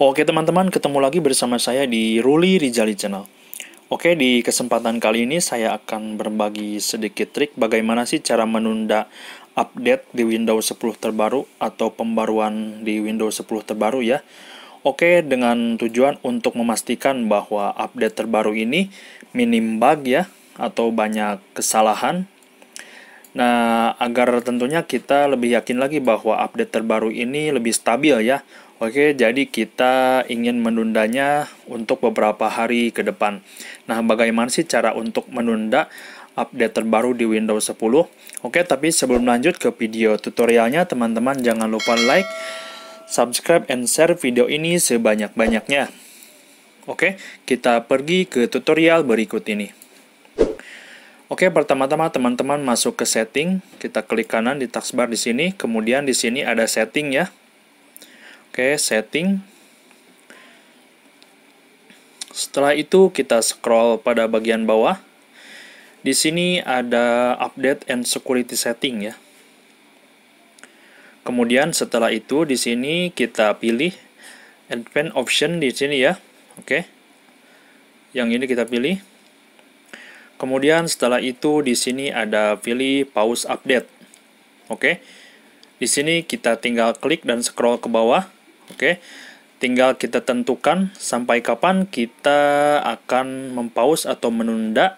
Oke teman-teman, ketemu lagi bersama saya di Ruli Rijali Channel. Oke, di kesempatan kali ini saya akan berbagi sedikit trik bagaimana sih cara menunda update di Windows 10 terbaru atau pembaruan di Windows 10 terbaru ya. Oke, dengan tujuan untuk memastikan bahwa update terbaru ini minim bug ya, atau banyak kesalahan Nah, agar tentunya kita lebih yakin lagi bahwa update terbaru ini lebih stabil ya. Oke, jadi kita ingin menundanya untuk beberapa hari ke depan. Nah, bagaimana sih cara untuk menunda update terbaru di Windows 10? Oke, tapi sebelum lanjut ke video tutorialnya, teman-teman jangan lupa like, subscribe, and share video ini sebanyak-banyaknya. Oke, kita pergi ke tutorial berikut ini. Oke, pertama-tama teman-teman masuk ke setting, kita klik kanan di taskbar di sini, kemudian di sini ada setting ya. Oke, setting. Setelah itu kita scroll pada bagian bawah. Di sini ada update and security setting ya. Kemudian setelah itu di sini kita pilih advanced option di sini ya. Oke. Yang ini kita pilih. Kemudian setelah itu di sini ada pilih pause update. Oke. Di sini kita tinggal klik dan scroll ke bawah. Oke. Tinggal kita tentukan sampai kapan kita akan mempause atau menunda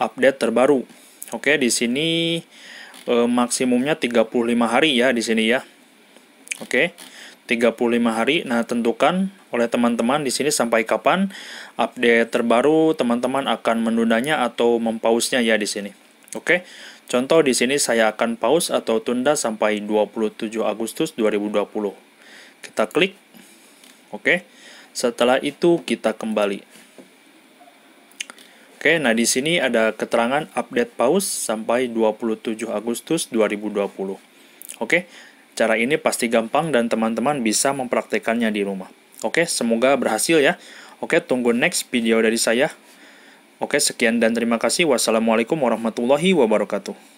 update terbaru. Oke, di sini e, maksimumnya 35 hari ya di sini ya. Oke. Okay. 35 hari. Nah, tentukan oleh teman-teman di sini sampai kapan update terbaru teman-teman akan menundanya atau mempausnya ya di sini. Oke. Okay. Contoh di sini saya akan pause atau tunda sampai 27 Agustus 2020. Kita klik. Oke. Okay. Setelah itu kita kembali. Oke, nah di sini ada keterangan update pause sampai 27 Agustus 2020. Oke, Cara ini pasti gampang dan teman-teman bisa mempraktekannya di rumah. Oke, semoga berhasil ya. Oke, tunggu next video dari saya. Oke, sekian dan terima kasih. Wassalamualaikum warahmatullahi wabarakatuh.